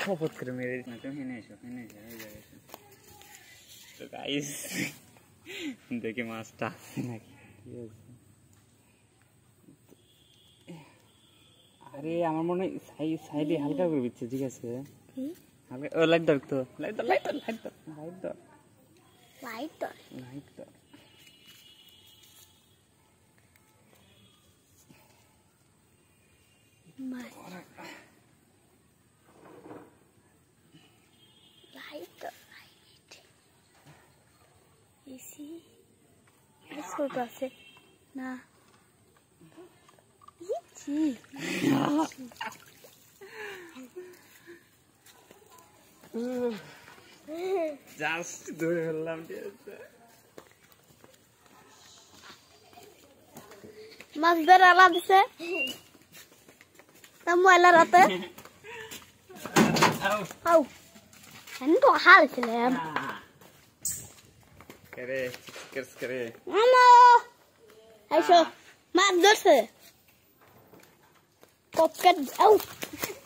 শপথ করে মেরে তো গাইস দেখি মাছটা আছে নাকি ঠিক আছে আরে আমার মনে হয় সাই সাইডে হালকা করে দিচ্ছে ঠিক আছে হালকা ও লাইট দর তো লাইট দর লাইট দর লাইট দর লাইট দর লাইট দর লাইট দর মাছ assim. Desculpa, você. Na. Gente! Just do you love this? মাছ ধরা লাগছে তা ময়লা não আউ আমি তো হাল ছিলাম Kere, kers kere. Mama! Hij ah. zo, maar dat ze. Pop, kijk,